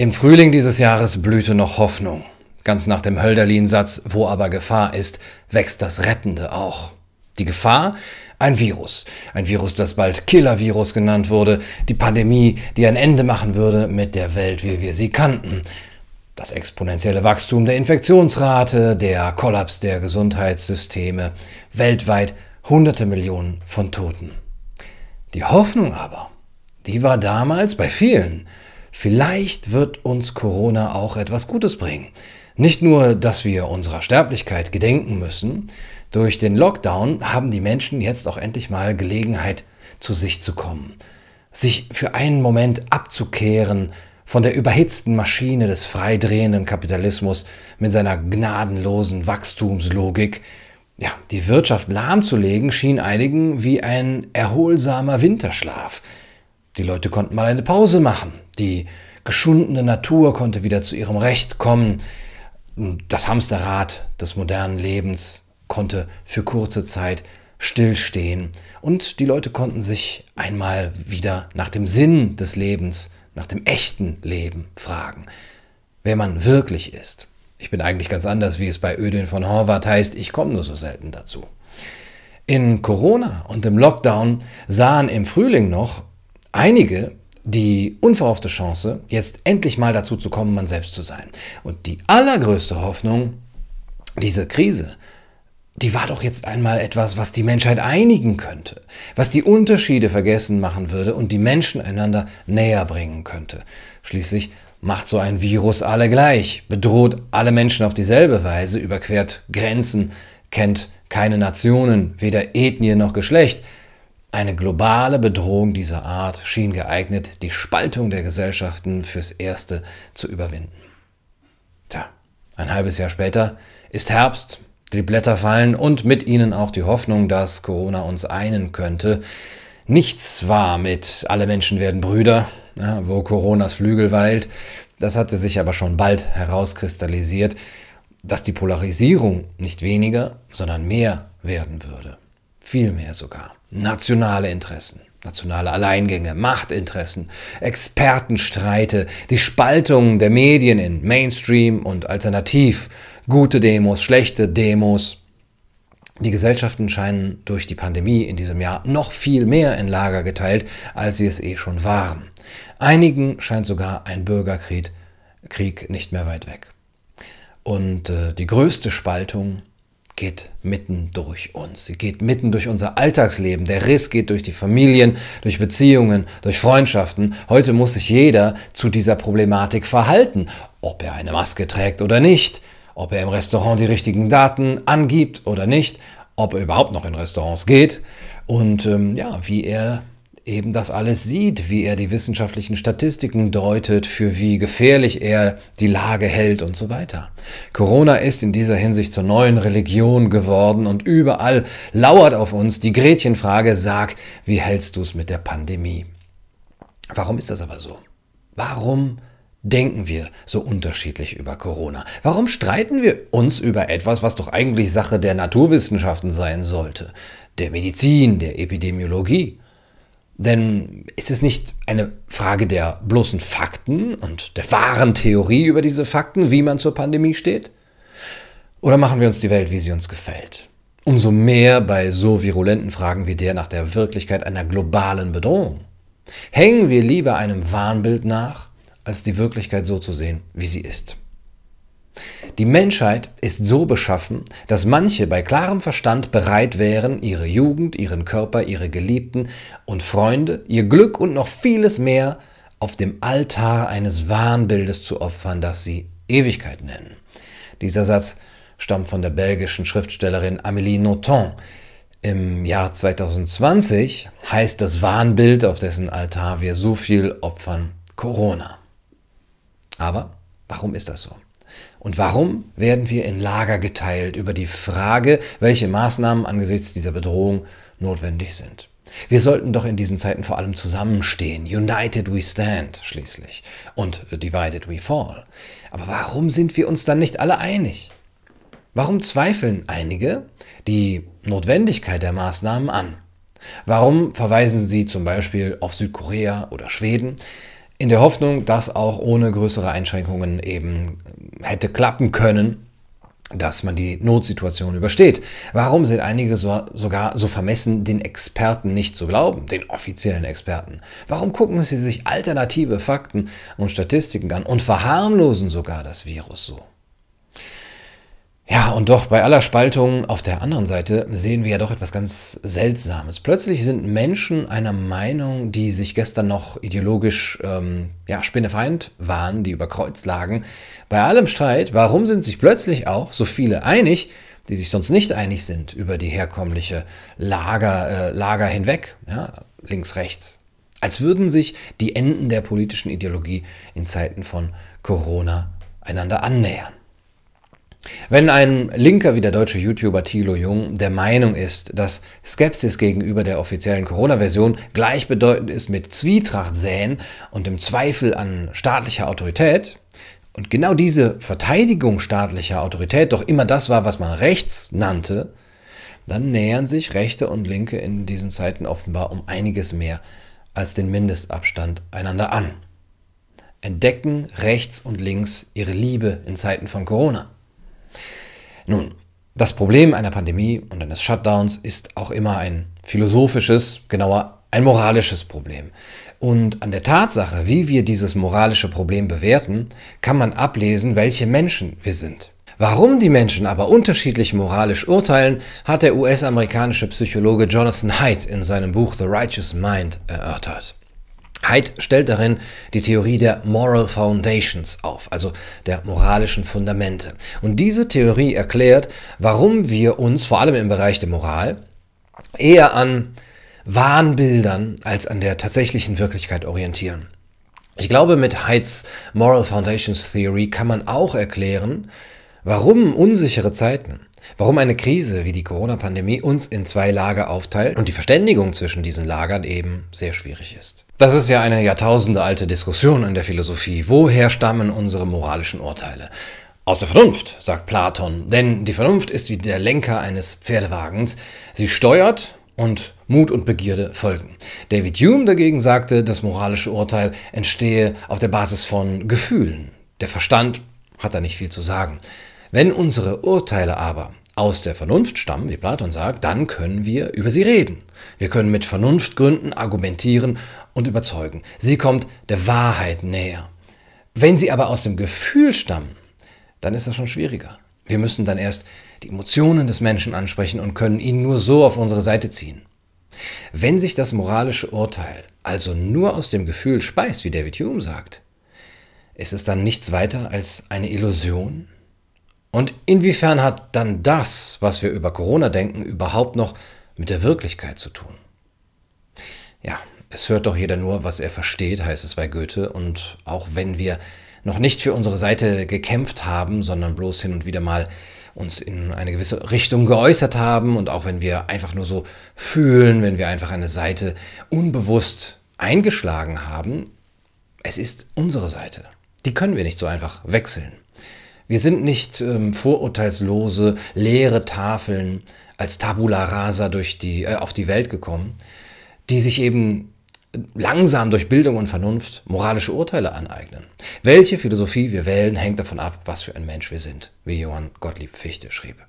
Im Frühling dieses Jahres blühte noch Hoffnung. Ganz nach dem Hölderlin-Satz, wo aber Gefahr ist, wächst das Rettende auch. Die Gefahr? Ein Virus. Ein Virus, das bald Killer-Virus genannt wurde. Die Pandemie, die ein Ende machen würde mit der Welt, wie wir sie kannten. Das exponentielle Wachstum der Infektionsrate, der Kollaps der Gesundheitssysteme. Weltweit hunderte Millionen von Toten. Die Hoffnung aber, die war damals bei vielen Vielleicht wird uns Corona auch etwas Gutes bringen. Nicht nur, dass wir unserer Sterblichkeit gedenken müssen, durch den Lockdown haben die Menschen jetzt auch endlich mal Gelegenheit, zu sich zu kommen, sich für einen Moment abzukehren von der überhitzten Maschine des freidrehenden Kapitalismus mit seiner gnadenlosen Wachstumslogik. Ja, die Wirtschaft lahmzulegen schien einigen wie ein erholsamer Winterschlaf. Die Leute konnten mal eine Pause machen. Die geschundene Natur konnte wieder zu ihrem Recht kommen. Das Hamsterrad des modernen Lebens konnte für kurze Zeit stillstehen. Und die Leute konnten sich einmal wieder nach dem Sinn des Lebens, nach dem echten Leben fragen. Wer man wirklich ist. Ich bin eigentlich ganz anders, wie es bei Ödin von Horvath heißt. Ich komme nur so selten dazu. In Corona und im Lockdown sahen im Frühling noch einige die unverhoffte Chance, jetzt endlich mal dazu zu kommen, man selbst zu sein. Und die allergrößte Hoffnung, diese Krise, die war doch jetzt einmal etwas, was die Menschheit einigen könnte, was die Unterschiede vergessen machen würde und die Menschen einander näher bringen könnte. Schließlich macht so ein Virus alle gleich, bedroht alle Menschen auf dieselbe Weise, überquert Grenzen, kennt keine Nationen, weder Ethnie noch Geschlecht. Eine globale Bedrohung dieser Art schien geeignet, die Spaltung der Gesellschaften fürs Erste zu überwinden. Tja, ein halbes Jahr später ist Herbst, die Blätter fallen und mit ihnen auch die Hoffnung, dass Corona uns einen könnte. Nichts war mit alle Menschen werden Brüder, ja, wo Coronas Flügel weilt. Das hatte sich aber schon bald herauskristallisiert, dass die Polarisierung nicht weniger, sondern mehr werden würde vielmehr sogar. Nationale Interessen, nationale Alleingänge, Machtinteressen, Expertenstreite, die Spaltung der Medien in Mainstream und Alternativ, gute Demos, schlechte Demos. Die Gesellschaften scheinen durch die Pandemie in diesem Jahr noch viel mehr in Lager geteilt, als sie es eh schon waren. Einigen scheint sogar ein Bürgerkrieg Krieg nicht mehr weit weg. Und äh, die größte Spaltung geht mitten durch uns. Sie geht mitten durch unser Alltagsleben. Der Riss geht durch die Familien, durch Beziehungen, durch Freundschaften. Heute muss sich jeder zu dieser Problematik verhalten, ob er eine Maske trägt oder nicht, ob er im Restaurant die richtigen Daten angibt oder nicht, ob er überhaupt noch in Restaurants geht und ähm, ja, wie er eben das alles sieht, wie er die wissenschaftlichen Statistiken deutet, für wie gefährlich er die Lage hält und so weiter. Corona ist in dieser Hinsicht zur neuen Religion geworden und überall lauert auf uns die Gretchenfrage, sag, wie hältst du es mit der Pandemie? Warum ist das aber so? Warum denken wir so unterschiedlich über Corona? Warum streiten wir uns über etwas, was doch eigentlich Sache der Naturwissenschaften sein sollte, der Medizin, der Epidemiologie? Denn ist es nicht eine Frage der bloßen Fakten und der wahren Theorie über diese Fakten, wie man zur Pandemie steht? Oder machen wir uns die Welt, wie sie uns gefällt? Umso mehr bei so virulenten Fragen wie der nach der Wirklichkeit einer globalen Bedrohung. Hängen wir lieber einem Wahnbild nach, als die Wirklichkeit so zu sehen, wie sie ist. Die Menschheit ist so beschaffen, dass manche bei klarem Verstand bereit wären, ihre Jugend, ihren Körper, ihre Geliebten und Freunde, ihr Glück und noch vieles mehr auf dem Altar eines Wahnbildes zu opfern, das sie Ewigkeit nennen. Dieser Satz stammt von der belgischen Schriftstellerin Amélie Nothomb. Im Jahr 2020 heißt das Wahnbild, auf dessen Altar wir so viel opfern, Corona. Aber warum ist das so? Und warum werden wir in Lager geteilt über die Frage, welche Maßnahmen angesichts dieser Bedrohung notwendig sind? Wir sollten doch in diesen Zeiten vor allem zusammenstehen. United we stand schließlich und divided we fall. Aber warum sind wir uns dann nicht alle einig? Warum zweifeln einige die Notwendigkeit der Maßnahmen an? Warum verweisen sie zum Beispiel auf Südkorea oder Schweden? in der Hoffnung, dass auch ohne größere Einschränkungen eben hätte klappen können, dass man die Notsituation übersteht. Warum sind einige so, sogar so vermessen, den Experten nicht zu glauben, den offiziellen Experten? Warum gucken sie sich alternative Fakten und Statistiken an und verharmlosen sogar das Virus so? Ja, und doch bei aller Spaltung auf der anderen Seite sehen wir ja doch etwas ganz Seltsames. Plötzlich sind Menschen einer Meinung, die sich gestern noch ideologisch ähm, ja, spinnefeind waren, die über Kreuz lagen. Bei allem Streit, warum sind sich plötzlich auch so viele einig, die sich sonst nicht einig sind über die herkömmliche Lager, äh, Lager hinweg, ja, links, rechts. Als würden sich die Enden der politischen Ideologie in Zeiten von Corona einander annähern. Wenn ein Linker wie der deutsche YouTuber Thilo Jung der Meinung ist, dass Skepsis gegenüber der offiziellen Corona-Version gleichbedeutend ist mit Zwietracht säen und dem Zweifel an staatlicher Autorität, und genau diese Verteidigung staatlicher Autorität doch immer das war, was man rechts nannte, dann nähern sich Rechte und Linke in diesen Zeiten offenbar um einiges mehr als den Mindestabstand einander an. Entdecken rechts und links ihre Liebe in Zeiten von Corona. Nun, das Problem einer Pandemie und eines Shutdowns ist auch immer ein philosophisches, genauer ein moralisches Problem. Und an der Tatsache, wie wir dieses moralische Problem bewerten, kann man ablesen, welche Menschen wir sind. Warum die Menschen aber unterschiedlich moralisch urteilen, hat der US-amerikanische Psychologe Jonathan Haidt in seinem Buch The Righteous Mind erörtert. Haidt stellt darin die Theorie der Moral Foundations auf, also der moralischen Fundamente. Und diese Theorie erklärt, warum wir uns vor allem im Bereich der Moral eher an Wahnbildern als an der tatsächlichen Wirklichkeit orientieren. Ich glaube, mit Haidts Moral Foundations Theory kann man auch erklären, Warum unsichere Zeiten? Warum eine Krise wie die Corona-Pandemie uns in zwei Lager aufteilt und die Verständigung zwischen diesen Lagern eben sehr schwierig ist. Das ist ja eine jahrtausendealte Diskussion in der Philosophie. Woher stammen unsere moralischen Urteile? Aus der Vernunft, sagt Platon, denn die Vernunft ist wie der Lenker eines Pferdewagens. Sie steuert und Mut und Begierde folgen. David Hume dagegen sagte, das moralische Urteil entstehe auf der Basis von Gefühlen. Der Verstand hat da nicht viel zu sagen. Wenn unsere Urteile aber aus der Vernunft stammen, wie Platon sagt, dann können wir über sie reden. Wir können mit Vernunftgründen argumentieren und überzeugen. Sie kommt der Wahrheit näher. Wenn sie aber aus dem Gefühl stammen, dann ist das schon schwieriger. Wir müssen dann erst die Emotionen des Menschen ansprechen und können ihn nur so auf unsere Seite ziehen. Wenn sich das moralische Urteil also nur aus dem Gefühl speist, wie David Hume sagt, ist es dann nichts weiter als eine Illusion? Und inwiefern hat dann das, was wir über Corona denken, überhaupt noch mit der Wirklichkeit zu tun? Ja, es hört doch jeder nur, was er versteht, heißt es bei Goethe. Und auch wenn wir noch nicht für unsere Seite gekämpft haben, sondern bloß hin und wieder mal uns in eine gewisse Richtung geäußert haben und auch wenn wir einfach nur so fühlen, wenn wir einfach eine Seite unbewusst eingeschlagen haben, es ist unsere Seite. Die können wir nicht so einfach wechseln. Wir sind nicht ähm, vorurteilslose, leere Tafeln als Tabula rasa durch die, äh, auf die Welt gekommen, die sich eben langsam durch Bildung und Vernunft moralische Urteile aneignen. Welche Philosophie wir wählen, hängt davon ab, was für ein Mensch wir sind, wie Johann Gottlieb Fichte schrieb.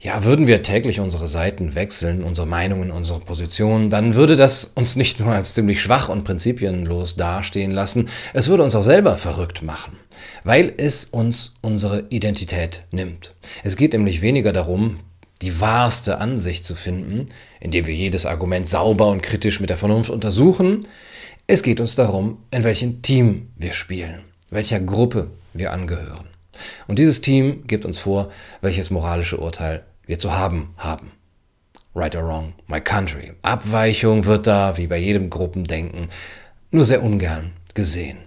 Ja, würden wir täglich unsere Seiten wechseln, unsere Meinungen, unsere Positionen, dann würde das uns nicht nur als ziemlich schwach und prinzipienlos dastehen lassen, es würde uns auch selber verrückt machen, weil es uns unsere Identität nimmt. Es geht nämlich weniger darum, die wahrste Ansicht zu finden, indem wir jedes Argument sauber und kritisch mit der Vernunft untersuchen. Es geht uns darum, in welchem Team wir spielen, welcher Gruppe wir angehören. Und dieses Team gibt uns vor, welches moralische Urteil wir zu haben haben. Right or wrong, my country. Abweichung wird da, wie bei jedem Gruppendenken, nur sehr ungern gesehen.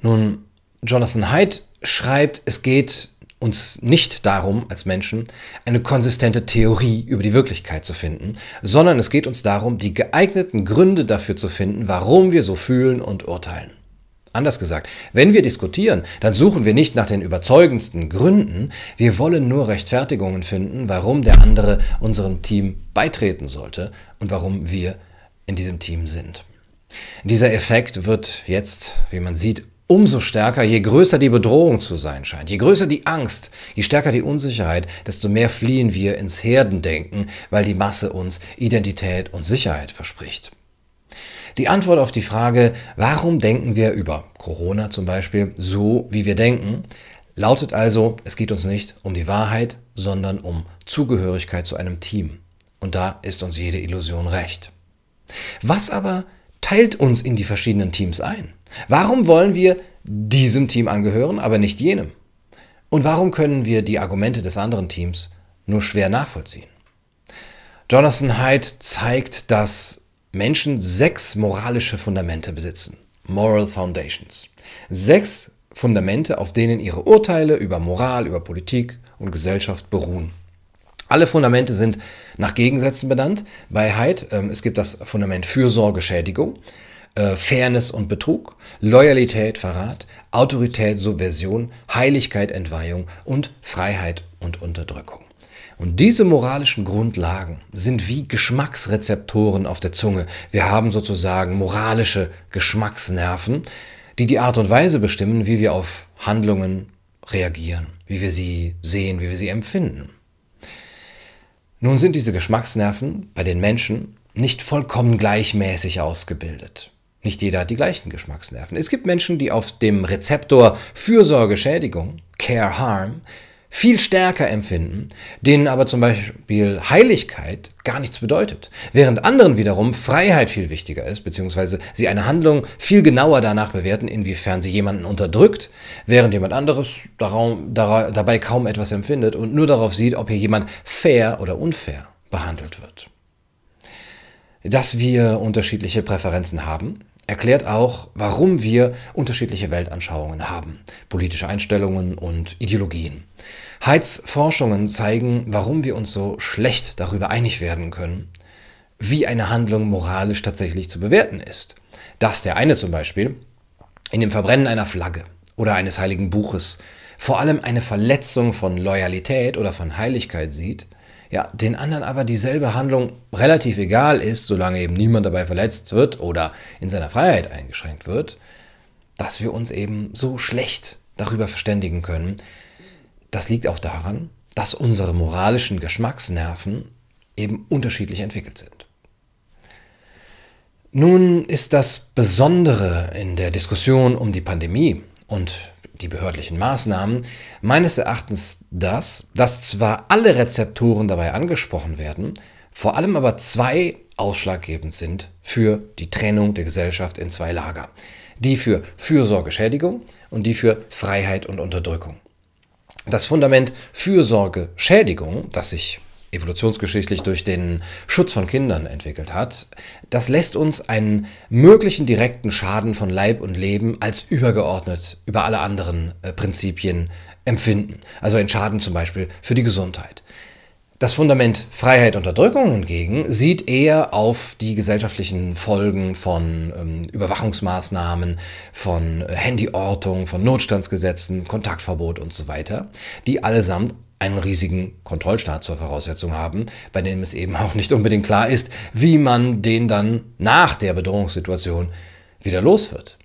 Nun, Jonathan Haidt schreibt, es geht uns nicht darum, als Menschen eine konsistente Theorie über die Wirklichkeit zu finden, sondern es geht uns darum, die geeigneten Gründe dafür zu finden, warum wir so fühlen und urteilen. Anders gesagt, wenn wir diskutieren, dann suchen wir nicht nach den überzeugendsten Gründen, wir wollen nur Rechtfertigungen finden, warum der andere unserem Team beitreten sollte und warum wir in diesem Team sind. Dieser Effekt wird jetzt, wie man sieht, umso stärker, je größer die Bedrohung zu sein scheint, je größer die Angst, je stärker die Unsicherheit, desto mehr fliehen wir ins Herdendenken, weil die Masse uns Identität und Sicherheit verspricht. Die Antwort auf die Frage, warum denken wir über Corona zum Beispiel so, wie wir denken, lautet also, es geht uns nicht um die Wahrheit, sondern um Zugehörigkeit zu einem Team. Und da ist uns jede Illusion recht. Was aber teilt uns in die verschiedenen Teams ein? Warum wollen wir diesem Team angehören, aber nicht jenem? Und warum können wir die Argumente des anderen Teams nur schwer nachvollziehen? Jonathan Haidt zeigt, dass Menschen sechs moralische Fundamente besitzen. Moral Foundations. Sechs Fundamente, auf denen ihre Urteile über Moral, über Politik und Gesellschaft beruhen. Alle Fundamente sind nach Gegensätzen benannt. Bei Haidt, ähm, es gibt das Fundament Fürsorge, Schädigung, äh, Fairness und Betrug, Loyalität, Verrat, Autorität, Subversion, Heiligkeit, Entweihung und Freiheit und Unterdrückung. Und diese moralischen Grundlagen sind wie Geschmacksrezeptoren auf der Zunge. Wir haben sozusagen moralische Geschmacksnerven, die die Art und Weise bestimmen, wie wir auf Handlungen reagieren, wie wir sie sehen, wie wir sie empfinden. Nun sind diese Geschmacksnerven bei den Menschen nicht vollkommen gleichmäßig ausgebildet. Nicht jeder hat die gleichen Geschmacksnerven. Es gibt Menschen, die auf dem Rezeptor Fürsorgeschädigung, Care Harm, viel stärker empfinden, denen aber zum Beispiel Heiligkeit gar nichts bedeutet, während anderen wiederum Freiheit viel wichtiger ist, beziehungsweise sie eine Handlung viel genauer danach bewerten, inwiefern sie jemanden unterdrückt, während jemand anderes dabei kaum etwas empfindet und nur darauf sieht, ob hier jemand fair oder unfair behandelt wird. Dass wir unterschiedliche Präferenzen haben, erklärt auch, warum wir unterschiedliche Weltanschauungen haben, politische Einstellungen und Ideologien. Heids Forschungen zeigen, warum wir uns so schlecht darüber einig werden können, wie eine Handlung moralisch tatsächlich zu bewerten ist. Dass der eine zum Beispiel in dem Verbrennen einer Flagge oder eines heiligen Buches vor allem eine Verletzung von Loyalität oder von Heiligkeit sieht, ja, den anderen aber dieselbe Handlung relativ egal ist, solange eben niemand dabei verletzt wird oder in seiner Freiheit eingeschränkt wird, dass wir uns eben so schlecht darüber verständigen können, das liegt auch daran, dass unsere moralischen Geschmacksnerven eben unterschiedlich entwickelt sind. Nun ist das Besondere in der Diskussion um die Pandemie und die behördlichen Maßnahmen, meines Erachtens das, dass zwar alle Rezeptoren dabei angesprochen werden, vor allem aber zwei ausschlaggebend sind für die Trennung der Gesellschaft in zwei Lager. Die für Fürsorgeschädigung und die für Freiheit und Unterdrückung. Das Fundament Fürsorgeschädigung, das sich evolutionsgeschichtlich durch den Schutz von Kindern entwickelt hat, das lässt uns einen möglichen direkten Schaden von Leib und Leben als übergeordnet über alle anderen äh, Prinzipien empfinden. Also ein Schaden zum Beispiel für die Gesundheit. Das Fundament Freiheit Unterdrückung hingegen sieht eher auf die gesellschaftlichen Folgen von ähm, Überwachungsmaßnahmen, von äh, Handyortung, von Notstandsgesetzen, Kontaktverbot und so weiter, die allesamt einen riesigen Kontrollstaat zur Voraussetzung haben, bei dem es eben auch nicht unbedingt klar ist, wie man den dann nach der Bedrohungssituation wieder los wird.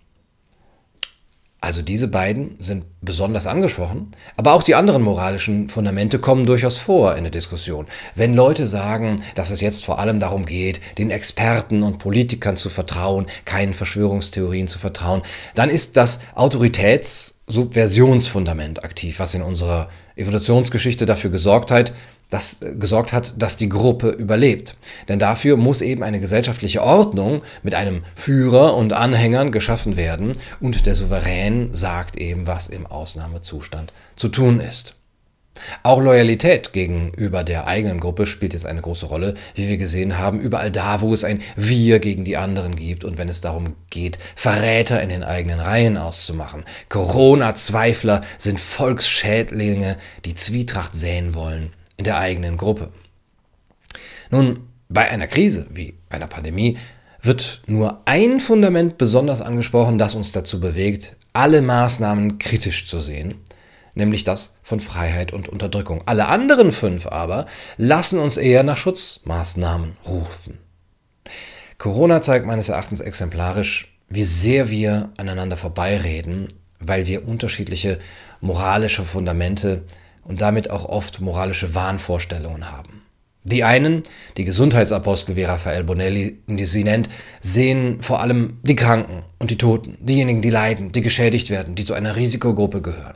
Also diese beiden sind besonders angesprochen, aber auch die anderen moralischen Fundamente kommen durchaus vor in der Diskussion. Wenn Leute sagen, dass es jetzt vor allem darum geht, den Experten und Politikern zu vertrauen, keinen Verschwörungstheorien zu vertrauen, dann ist das Autoritätssubversionsfundament aktiv, was in unserer Evolutionsgeschichte dafür gesorgt hat, dass, äh, gesorgt hat, dass die Gruppe überlebt. Denn dafür muss eben eine gesellschaftliche Ordnung mit einem Führer und Anhängern geschaffen werden und der Souverän sagt eben, was im Ausnahmezustand zu tun ist. Auch Loyalität gegenüber der eigenen Gruppe spielt jetzt eine große Rolle, wie wir gesehen haben, überall da, wo es ein Wir gegen die anderen gibt und wenn es darum geht, Verräter in den eigenen Reihen auszumachen. Corona-Zweifler sind Volksschädlinge, die Zwietracht säen wollen in der eigenen Gruppe. Nun, bei einer Krise wie einer Pandemie wird nur ein Fundament besonders angesprochen, das uns dazu bewegt, alle Maßnahmen kritisch zu sehen nämlich das von Freiheit und Unterdrückung. Alle anderen fünf aber lassen uns eher nach Schutzmaßnahmen rufen. Corona zeigt meines Erachtens exemplarisch, wie sehr wir aneinander vorbeireden, weil wir unterschiedliche moralische Fundamente und damit auch oft moralische Wahnvorstellungen haben. Die einen, die Gesundheitsapostel wie Raphael Bonelli sie nennt, sehen vor allem die Kranken und die Toten, diejenigen, die leiden, die geschädigt werden, die zu einer Risikogruppe gehören.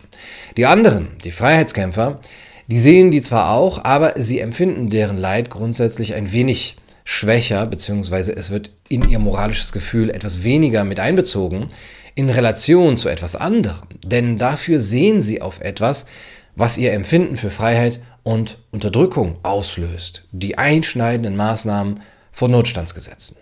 Die anderen, die Freiheitskämpfer, die sehen die zwar auch, aber sie empfinden deren Leid grundsätzlich ein wenig schwächer, beziehungsweise es wird in ihr moralisches Gefühl etwas weniger mit einbezogen, in Relation zu etwas anderem. Denn dafür sehen sie auf etwas, was ihr Empfinden für Freiheit und Unterdrückung auslöst, die einschneidenden Maßnahmen von Notstandsgesetzen.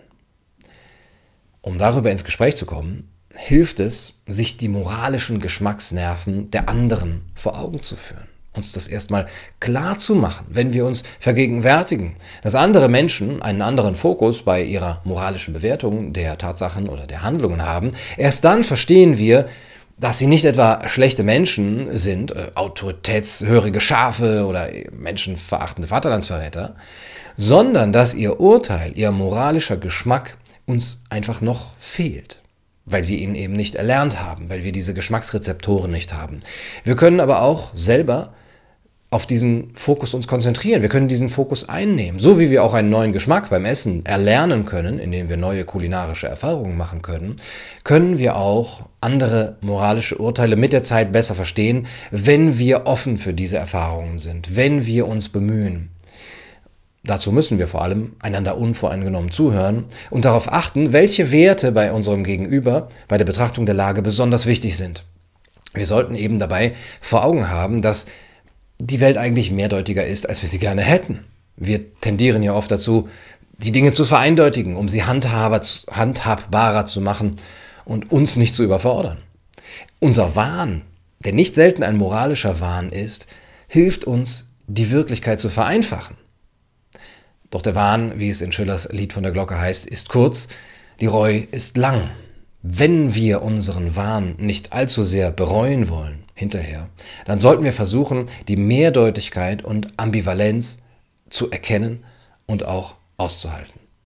Um darüber ins Gespräch zu kommen, hilft es, sich die moralischen Geschmacksnerven der anderen vor Augen zu führen. Uns das erstmal klar zu machen, wenn wir uns vergegenwärtigen, dass andere Menschen einen anderen Fokus bei ihrer moralischen Bewertung der Tatsachen oder der Handlungen haben. Erst dann verstehen wir, dass sie nicht etwa schlechte Menschen sind, äh, autoritätshörige Schafe oder äh, menschenverachtende Vaterlandsverräter, sondern dass ihr Urteil, ihr moralischer Geschmack uns einfach noch fehlt, weil wir ihn eben nicht erlernt haben, weil wir diese Geschmacksrezeptoren nicht haben. Wir können aber auch selber auf diesen Fokus uns konzentrieren. Wir können diesen Fokus einnehmen, so wie wir auch einen neuen Geschmack beim Essen erlernen können, indem wir neue kulinarische Erfahrungen machen können, können wir auch andere moralische Urteile mit der Zeit besser verstehen, wenn wir offen für diese Erfahrungen sind, wenn wir uns bemühen. Dazu müssen wir vor allem einander unvoreingenommen zuhören und darauf achten, welche Werte bei unserem Gegenüber bei der Betrachtung der Lage besonders wichtig sind. Wir sollten eben dabei vor Augen haben, dass die Welt eigentlich mehrdeutiger ist, als wir sie gerne hätten. Wir tendieren ja oft dazu, die Dinge zu vereindeutigen, um sie handhabbarer zu machen und uns nicht zu überfordern. Unser Wahn, der nicht selten ein moralischer Wahn ist, hilft uns, die Wirklichkeit zu vereinfachen. Doch der Wahn, wie es in Schillers Lied von der Glocke heißt, ist kurz, die Reu ist lang. Wenn wir unseren Wahn nicht allzu sehr bereuen wollen, hinterher, dann sollten wir versuchen, die Mehrdeutigkeit und Ambivalenz zu erkennen und auch auszuhalten.